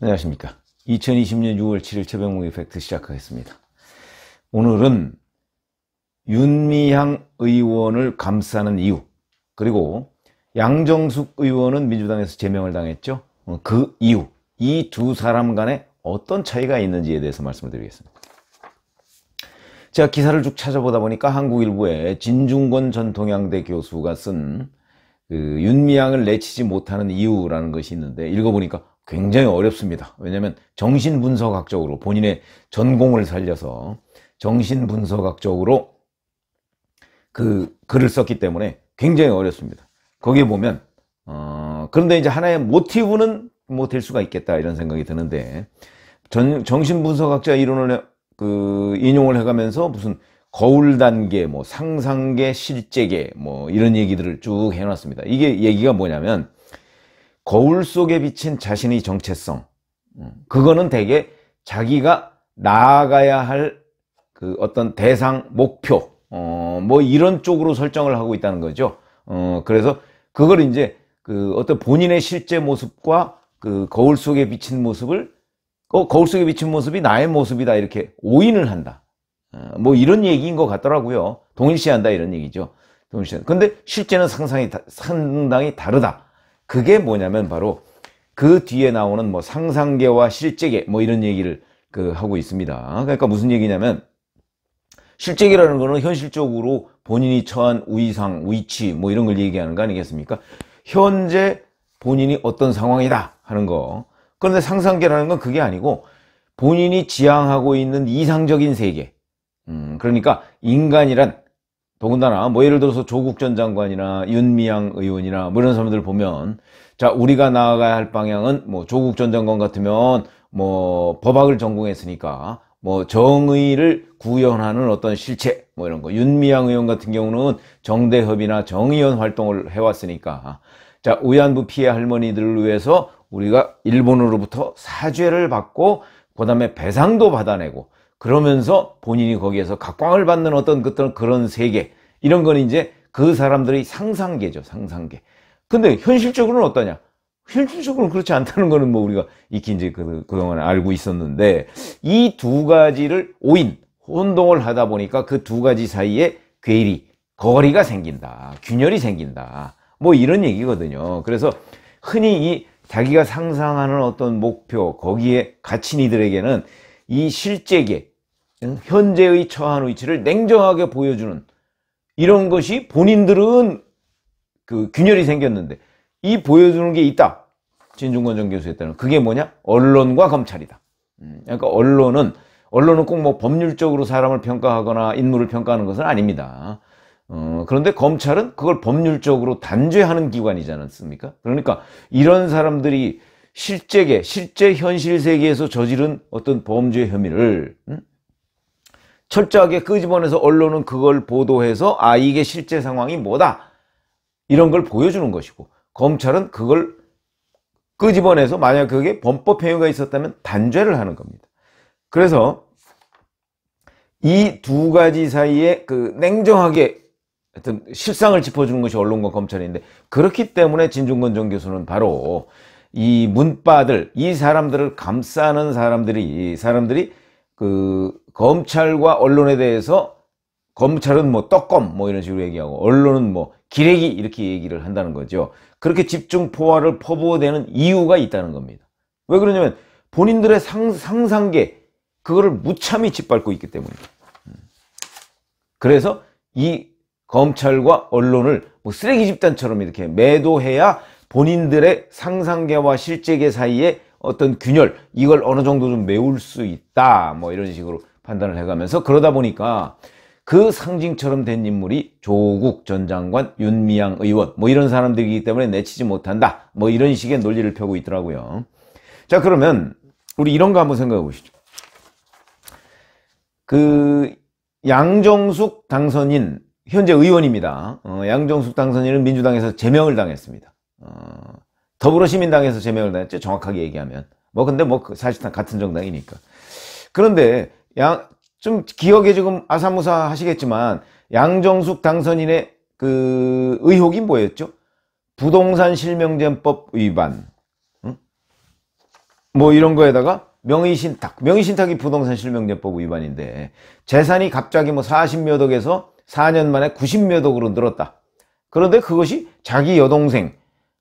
안녕하십니까 2020년 6월 7일 최병목이펙트 시작하겠습니다 오늘은 윤미향 의원을 감싸는 이유 그리고 양정숙 의원은 민주당에서 제명을 당했죠 어, 그 이유 이 두 사람 간에 어떤 차이가 있는지에 대해서 말씀을 드리겠습니다 제가 기사를 쭉 찾아보다 보니까 한국일보에 진중권 전통양대 교수가 쓴 그 윤미향을 내치지 못하는 이유라는 것이 있는데 읽어보니까 굉장히 어렵습니다. 왜냐하면 정신분석학적으로 본인의 전공을 살려서 정신분석학적으로 그 글을 썼기 때문에 굉장히 어렵습니다. 거기에 보면 어, 그런데 이제 하나의 모티브는 뭐 될 수가 있겠다 이런 생각이 드는데 전, 정신분석학자 이론을 그 인용을 해가면서 무슨 거울 단계, 뭐 상상계, 실제계 뭐 이런 얘기들을 쭉 해놨습니다. 이게 얘기가 뭐냐면 거울 속에 비친 자신의 정체성. 음, 그거는 대개 자기가 나아가야 할 그 어떤 대상, 목표, 어, 뭐 이런 쪽으로 설정을 하고 있다는 거죠. 어, 그래서 그걸 이제 그 어떤 본인의 실제 모습과 그 거울 속에 비친 모습을 어, 거울 속에 비친 모습이 나의 모습이다 이렇게 오인을 한다. 어, 뭐 이런 얘기인 것 같더라고요. 동일시한다 이런 얘기죠. 동일시. 한다 근데 실제는 상상이 다, 상당히 다르다. 그게 뭐냐면 바로 그 뒤에 나오는 뭐 상상계와 실재계 뭐 이런 얘기를 그 하고 있습니다. 그러니까 무슨 얘기냐면 실재계라는 거는 현실적으로 본인이 처한 위상, 위치 뭐 이런 걸 얘기하는 거 아니겠습니까? 현재 본인이 어떤 상황이다 하는 거. 그런데 상상계라는 건 그게 아니고 본인이 지향하고 있는 이상적인 세계. 음, 그러니까 인간이란 더군다나 뭐 예를 들어서 조국 전 장관이나 윤미향 의원이나 뭐 이런 사람들 보면 자 우리가 나아가야 할 방향은 뭐 조국 전 장관 같으면 뭐 법학을 전공했으니까 뭐 정의를 구현하는 어떤 실체 뭐 이런 거 윤미향 의원 같은 경우는 정대협이나 정의연 활동을 해왔으니까 자우 y a 부 피해 할머니들을 위해서 우리가 일본으로부터 사죄를 받고 그 다음에 배상도 받아내고 그러면서 본인이 거기에서 각광을 받는 어떤 그런 그런 세계 이런 건 이제 그 사람들의 상상계죠 상상계 근데 현실적으로는 어떠냐 현실적으로는 그렇지 않다는 거는 뭐 우리가 익히 이제 그, 그동안 알고 있었는데 이 두 가지를 오인 혼동을 하다 보니까 그 두 가지 사이에 괴리 거리가 생긴다 균열이 생긴다 뭐 이런 얘기거든요 그래서 흔히 이 자기가 상상하는 어떤 목표 거기에 갇힌 이들에게는 이 실제계 현재의 처한 위치를 냉정하게 보여주는 이런 것이 본인들은 그 균열이 생겼는데 이 보여주는 게 있다. 진중권 전 교수에 따르면 그게 뭐냐? 언론과 검찰이다. 음, 그러니까 언론은 언론은 꼭 뭐 법률적으로 사람을 평가하거나 인물을 평가하는 것은 아닙니다. 어, 그런데 검찰은 그걸 법률적으로 단죄하는 기관이지 않습니까? 그러니까 이런 사람들이 실제계, 실제 현실 세계에서 저지른 어떤 범죄 혐의를 음? 철저하게 끄집어내서 언론은 그걸 보도해서 아 이게 실제 상황이 뭐다 이런 걸 보여주는 것이고 검찰은 그걸 끄집어내서 만약 그게 범법 행위가 있었다면 단죄를 하는 겁니다. 그래서 이 두 가지 사이에 그 냉정하게 하여튼 실상을 짚어주는 것이 언론과 검찰인데 그렇기 때문에 진중권 전 교수는 바로 이 문바들 이 사람들을 감싸는 사람들이 이 사람들이 그 검찰과 언론에 대해서 검찰은 뭐 떡검 뭐 이런 식으로 얘기하고 언론은 뭐 기레기 이렇게 얘기를 한다는 거죠. 그렇게 집중 포화를 퍼부어대는 이유가 있다는 겁니다. 왜 그러냐면 본인들의 상, 상계 그거를 무참히 짓밟고 있기 때문입니다. 그래서 이 검찰과 언론을 뭐 쓰레기 집단처럼 이렇게 매도해야 본인들의 상상계와 실제계 사이에 어떤 균열 이걸 어느 정도 좀 메울 수 있다 뭐 이런 식으로 판단을 해가면서 그러다 보니까 그 상징처럼 된 인물이 조국 전 장관, 윤미향 의원 뭐 이런 사람들이기 때문에 내치지 못한다 뭐 이런 식의 논리를 펴고 있더라고요 자 그러면 우리 이런 거 한번 생각해 보시죠 그 양정숙 당선인 현재 의원입니다 어, 양정숙 당선인은 민주당에서 제명을 당했습니다 어, 더불어시민당에서 제명을 당했죠 정확하게 얘기하면 뭐 근데 뭐 그 사실상 같은 정당이니까 그런데 양, 좀 기억에 지금 아사무사 하시겠지만 양정숙 당선인의 그 의혹이 뭐였죠? 부동산 실명제법 위반 응? 뭐 이런 거에다가 명의신탁 명의신탁이 부동산 실명제법 위반인데 재산이 갑자기 뭐 40몇 억에서 4년 만에 90몇 억으로 늘었다 그런데 그것이 자기 여동생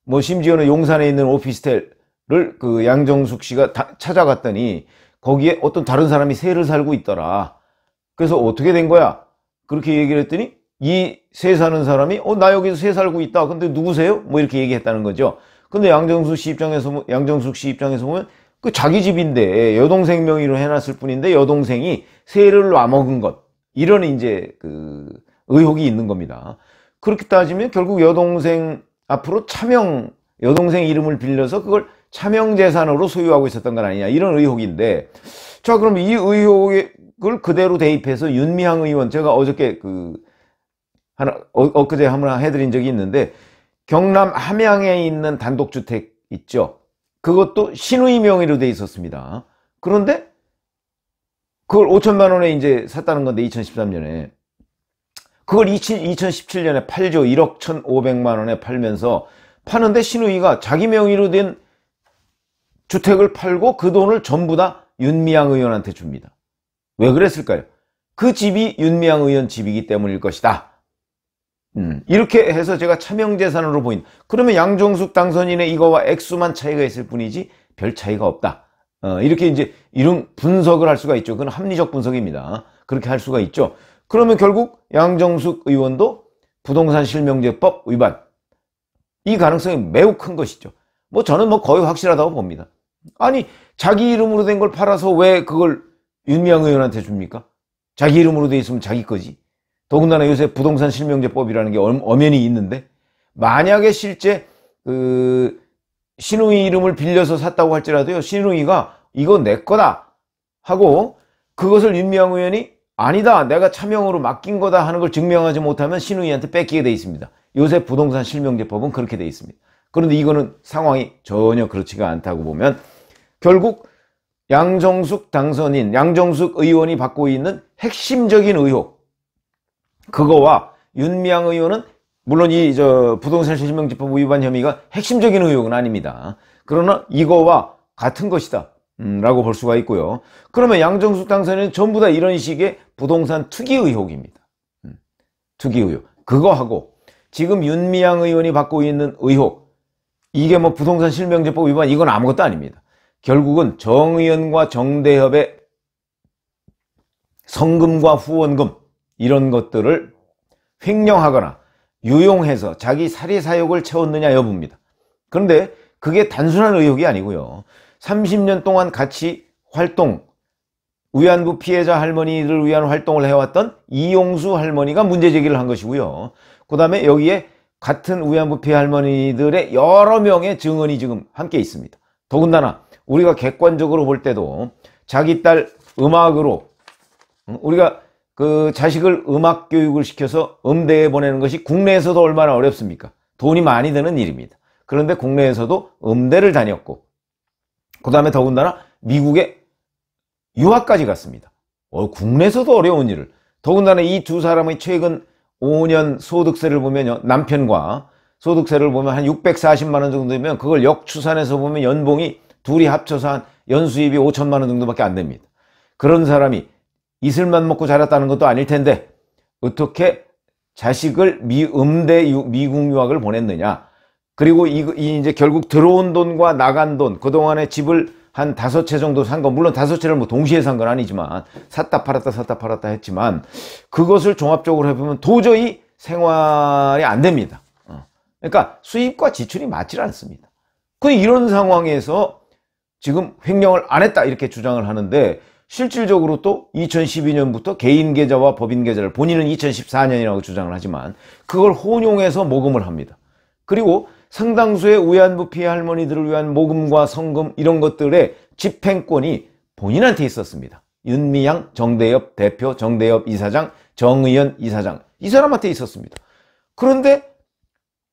뭐 심지어는 용산에 있는 오피스텔을 그 양정숙 씨가 다 찾아갔더니 거기에 어떤 다른 사람이 세를 살고 있더라. 그래서 어떻게 된 거야? 그렇게 얘기를 했더니 이세 사는 사람이 어 나 여기서 세 살고 있다. 근데 누구세요? 뭐 이렇게 얘기했다는 거죠. 근데 양정숙 씨 입장에서 양정숙 씨 입장에서 보면 그 자기 집인데 여동생 명의로 해놨을 뿐인데 여동생이 세를 놔먹은 것 이런 이제 그 의혹이 있는 겁니다. 그렇게 따지면 결국 여동생 앞으로 차명 여동생 이름을 빌려서 그걸 차명재산으로 소유하고 있었던 건 아니냐 이런 의혹인데 자 그럼 이 의혹을 그대로 대입해서 윤미향 의원 제가 어저께 그 하나 어, 그제 한번 해드린 적이 있는데 경남 함양에 있는 단독주택 있죠 그것도 신우이 명의로 돼 있었습니다 그런데 그걸 5천만 원에 이제 샀다는 건데 2013년에 그걸 2017년에 팔죠 1억 1,500만 원에 팔면서 파는데 신우이가 자기 명의로 된 주택을 팔고 그 돈을 전부 다 윤미향 의원한테 줍니다. 왜 그랬을까요? 그 집이 윤미향 의원 집이기 때문일 것이다. 음, 이렇게 해서 제가 차명재산으로 보인 그러면 양정숙 당선인의 이거와 액수만 차이가 있을 뿐이지 별 차이가 없다. 어, 이렇게 이제 이런 분석을 할 수가 있죠. 그건 합리적 분석입니다. 그렇게 할 수가 있죠. 그러면 결국 양정숙 의원도 부동산 실명제법 위반 이 가능성이 매우 큰 것이죠. 뭐 저는 뭐 거의 확실하다고 봅니다. 아니 자기 이름으로 된 걸 팔아서 왜 그걸 윤미향 의원한테 줍니까? 자기 이름으로 돼 있으면 자기 거지. 더군다나 요새 부동산 실명제법이라는 게 엄연히 있는데 만약에 실제 그 신우이 이름을 빌려서 샀다고 할지라도요 신우이가 이건 내 거다 하고 그것을 윤미향 의원이 아니다 내가 차명으로 맡긴 거다 하는 걸 증명하지 못하면 신우이한테 뺏기게 돼 있습니다. 요새 부동산 실명제법은 그렇게 돼 있습니다. 그런데 이거는 상황이 전혀 그렇지가 않다고 보면 결국 양정숙 당선인, 양정숙 의원이 받고 있는 핵심적인 의혹 그거와 윤미향 의원은 물론 이 저 부동산 실명지법 위반 혐의가 핵심적인 의혹은 아닙니다. 그러나 이거와 같은 것이다. 음, 라고 볼 수가 있고요. 그러면 양정숙 당선인은 전부 다 이런 식의 부동산 투기 의혹입니다. 음, 투기 의혹. 그거하고 지금 윤미향 의원이 받고 있는 의혹 이게 뭐 부동산 실명제법 위반 이건 아무것도 아닙니다. 결국은 정의연과 정대협의 성금과 후원금 이런 것들을 횡령하거나 유용해서 자기 사리사욕을 채웠느냐 여부입니다. 그런데 그게 단순한 의혹이 아니고요. 30년 동안 같이 활동, 위안부 피해자 할머니를 위한 활동을 해왔던 이용수 할머니가 문제제기를 한 것이고요. 그 다음에 여기에 같은 우안부피 할머니들의 여러 명의 증언이 지금 함께 있습니다. 더군다나 우리가 객관적으로 볼 때도 자기 딸 음악으로 음, 우리가 그 자식을 음악 교육을 시켜서 음대에 보내는 것이 국내에서도 얼마나 어렵습니까? 돈이 많이 드는 일입니다. 그런데 국내에서도 음대를 다녔고 그 다음에 더군다나 미국에 유학까지 갔습니다. 어, 국내에서도 어려운 일을 더군다나 이 두 사람의 최근 5년 소득세를 보면 남편과 소득세를 보면 한 640만 원 정도 되면 그걸 역추산해서 보면 연봉이 둘이 합쳐서 한 연수입이 5천만 원 정도밖에 안 됩니다. 그런 사람이 이슬만 먹고 자랐다는 것도 아닐 텐데 어떻게 자식을 미 음대 유, 미국 유학을 보냈느냐 그리고 이, 이 이제 결국 들어온 돈과 나간 돈 그동안에 집을 한 다섯 채 정도 산 건 물론 다섯 채를 뭐 동시에 산 건 아니지만 샀다 팔았다 샀다 팔았다 했지만 그것을 종합적으로 해보면 도저히 생활이 안 됩니다. 어. 그러니까 수입과 지출이 맞질 않습니다. 그 이런 상황에서 지금 횡령을 안 했다 이렇게 주장을 하는데 실질적으로 또 2012년부터 개인 계좌와 법인 계좌를 본인은 2014년이라고 주장을 하지만 그걸 혼용해서 모금을 합니다. 그리고 상당수의 위안부 피해 할머니들을 위한 모금과 성금 이런 것들의 집행권이 본인한테 있었습니다. 윤미향 정대협 대표, 정대협 이사장, 정의연 이사장 이 사람한테 있었습니다. 그런데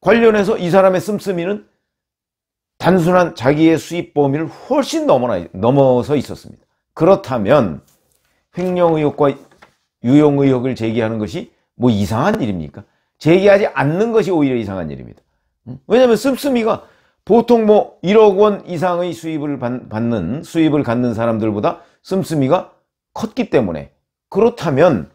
관련해서 이 사람의 씀씀이는 단순한 자기의 수입 범위를 훨씬 넘어나, 넘어서 있었습니다. 그렇다면 횡령 의혹과 유용 의혹을 제기하는 것이 뭐 이상한 일입니까? 제기하지 않는 것이 오히려 이상한 일입니다. 왜냐하면 씀씀이가 보통 뭐 1억 원 이상의 수입을 받는 수입을 갖는 사람들보다 씀씀이가 컸기 때문에 그렇다면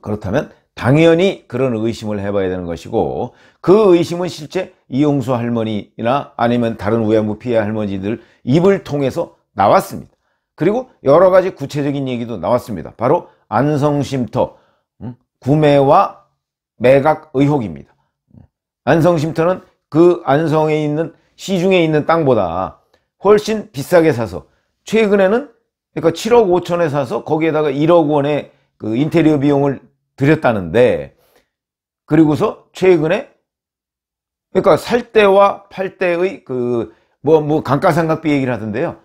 그렇다면 당연히 그런 의심을 해봐야 되는 것이고 그 의심은 실제 이용수 할머니나 아니면 다른 우야무 피해 할머니들 입을 통해서 나왔습니다. 그리고 여러 가지 구체적인 얘기도 나왔습니다. 바로 안성심터 구매와 매각 의혹입니다. 안성쉼터는 그 안성에 있는 시중에 있는 땅보다 훨씬 비싸게 사서 최근에는 그러니까 7억 5천에 사서 거기에다가 1억 원의 그 인테리어 비용을 들였다는데 그리고서 최근에 그러니까 살 때와 팔 때의 그 뭐뭐 뭐 감가상각비 얘기를 하던데요.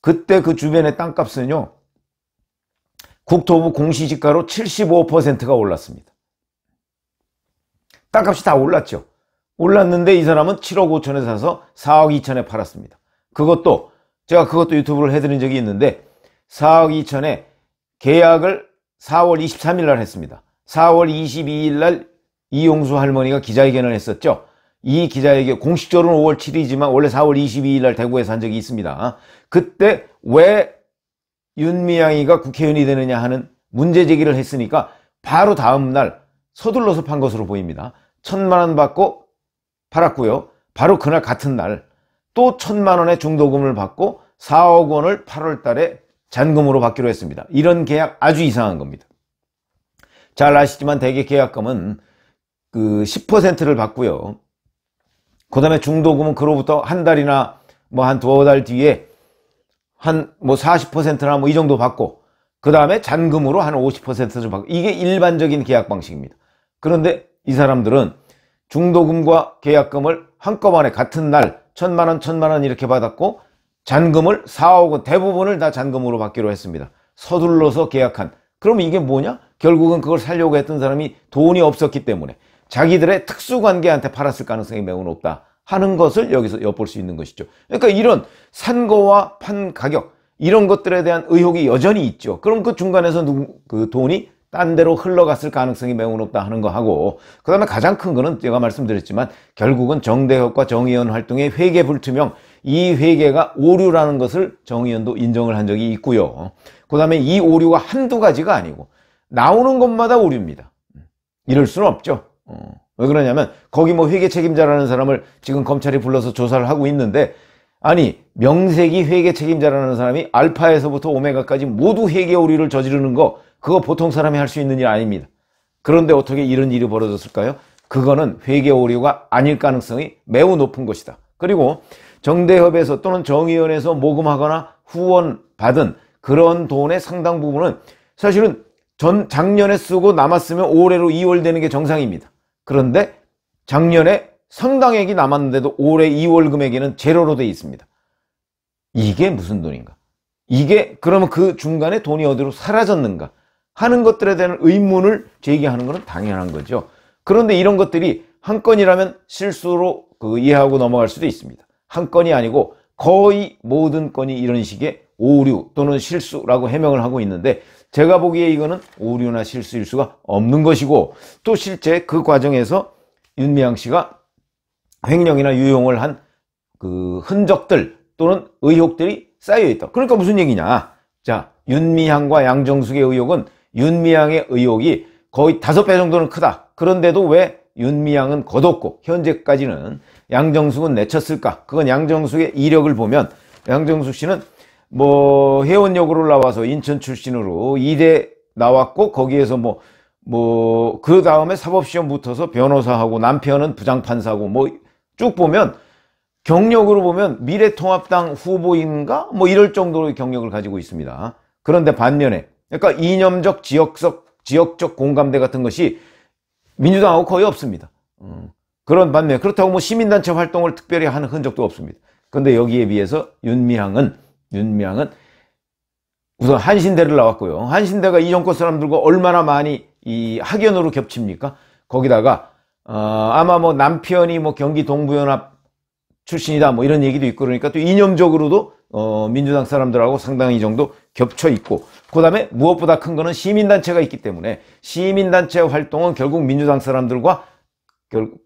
그때 그 주변의 땅값은요. 국토부 공시지가로 75%가 올랐습니다. 땅값이 다 올랐죠. 올랐는데 이 사람은 7억 5천에 사서 4억 2천에 팔았습니다. 그것도 제가 그것도 유튜브를 해드린 적이 있는데 4억 2천에 계약을 4월 23일 날 했습니다. 4월 22일 날 이용수 할머니가 기자회견을 했었죠. 이 기자에게 공식적으로는 5월 7일이지만 원래 4월 22일 날 대구에서 한 적이 있습니다. 그때 왜 윤미향이가 국회의원이 되느냐 하는 문제 제기를 했으니까 바로 다음 날 서둘러서 판 것으로 보입니다. 천만 원 받고 팔았고요. 바로 그날 같은 날 또 천만 원의 중도금을 받고 4억 원을 8월 달에 잔금으로 받기로 했습니다. 이런 계약 아주 이상한 겁니다. 잘 아시지만 대개 계약금은 그 10%를 받고요. 그 다음에 중도금은 그로부터 한 달이나 뭐 한 두어 달 뒤에 한 뭐 40%나 뭐 이 정도 받고 그 다음에 잔금으로 한 50%를 받고 이게 일반적인 계약 방식입니다. 그런데 이 사람들은 중도금과 계약금을 한꺼번에 같은 날 천만원 천만원 이렇게 받았고 잔금을 4억 원 대부분을 다 잔금으로 받기로 했습니다. 서둘러서 계약한 그럼 이게 뭐냐? 결국은 그걸 살려고 했던 사람이 돈이 없었기 때문에 자기들의 특수관계한테 팔았을 가능성이 매우 높다 하는 것을 여기서 엿볼 수 있는 것이죠. 그러니까 이런 산 거와 판 가격 이런 것들에 대한 의혹이 여전히 있죠. 그럼 그 중간에서 누그 돈이 딴 데로 흘러갔을 가능성이 매우 높다 하는 거 하고 그 다음에 가장 큰 거는 제가 말씀드렸지만 결국은 정대협과 정의원 활동의 회계 불투명 이 회계가 오류라는 것을 정의원도 인정을 한 적이 있고요 그 다음에 이 오류가 한두 가지가 아니고 나오는 것마다 오류입니다 이럴 수는 없죠 어. 왜 그러냐면 거기 뭐 회계 책임자라는 사람을 지금 검찰이 불러서 조사를 하고 있는데 아니 명색이 회계 책임자라는 사람이 알파에서부터 오메가까지 모두 회계 오류를 저지르는 거 그거 보통 사람이 할 수 있는 일 아닙니다. 그런데 어떻게 이런 일이 벌어졌을까요? 그거는 회계 오류가 아닐 가능성이 매우 높은 것이다. 그리고 정대협에서 또는 정의원에서 모금하거나 후원받은 그런 돈의 상당 부분은 사실은 전 작년에 쓰고 남았으면 올해로 2월되는게 정상입니다. 그런데 작년에 상당액이 남았는데도 올해 2월 금액에는 제로로 돼 있습니다. 이게 무슨 돈인가? 이게 그러면 그 중간에 돈이 어디로 사라졌는가? 하는 것들에 대한 의문을 제기하는 것은 당연한 거죠. 그런데 이런 것들이 한 건이라면 실수로 그 이해하고 넘어갈 수도 있습니다. 한 건이 아니고 거의 모든 건이 이런 식의 오류 또는 실수라고 해명을 하고 있는데 제가 보기에 이거는 오류나 실수일 수가 없는 것이고 또 실제 그 과정에서 윤미향 씨가 횡령이나 유용을 한 그 흔적들 또는 의혹들이 쌓여있다. 그러니까 무슨 얘기냐. 자, 윤미향과 양정숙의 의혹은 윤미향의 의혹이 거의 5배 정도는 크다. 그런데도 왜 윤미향은 거뒀고 현재까지는 양정숙은 내쳤을까? 그건 양정숙의 이력을 보면 양정숙 씨는 뭐 회원역으로 나와서 인천 출신으로 이대 나왔고 거기에서 뭐 뭐 그 다음에 사법시험 붙어서 변호사하고 남편은 부장판사고 뭐 쭉 보면 경력으로 보면 미래통합당 후보인가 뭐 이럴 정도로 경력을 가지고 있습니다. 그런데 반면에 그러니까 이념적, 지역적, 지역적 공감대 같은 것이 민주당하고 거의 없습니다. 음, 그런 반면 그렇다고 뭐 시민단체 활동을 특별히 하는 흔적도 없습니다. 그런데 여기에 비해서 윤미향은 윤미향은 우선 한신대를 나왔고요. 한신대가 이 정권 사람들과 얼마나 많이 이 학연으로 겹칩니까? 거기다가 어, 아마 뭐 남편이 뭐 경기 동부연합 출신이다 뭐 이런 얘기도 있고 그러니까 또 이념적으로도 어, 민주당 사람들하고 상당히 정도 겹쳐 있고 그 다음에 무엇보다 큰 거는 시민단체가 있기 때문에 시민단체 활동은 결국 민주당 사람들과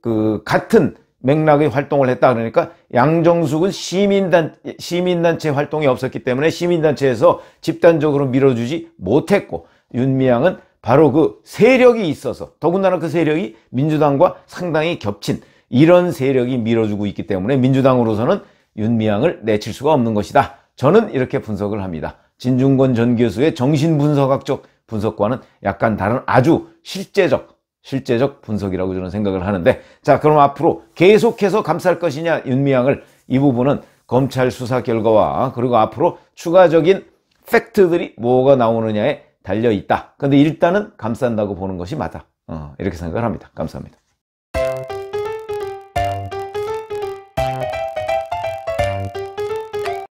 그 같은 맥락의 활동을 했다 그러니까 양정숙은 시민단, 시민단체 활동이 없었기 때문에 시민단체에서 집단적으로 밀어주지 못했고 윤미향은 바로 그 세력이 있어서 더군다나 그 세력이 민주당과 상당히 겹친 이런 세력이 밀어주고 있기 때문에 민주당으로서는 윤미향을 내칠 수가 없는 것이다 저는 이렇게 분석을 합니다 진중권 전 교수의 정신분석학적 분석과는 약간 다른 아주 실제적 실제적 분석이라고 저는 생각을 하는데 자 그럼 앞으로 계속해서 감쌀 것이냐 윤미향을 이 부분은 검찰 수사 결과와 그리고 앞으로 추가적인 팩트들이 뭐가 나오느냐에 달려있다 근데 일단은 감싼다고 보는 것이 맞아 어, 이렇게 생각을 합니다 감사합니다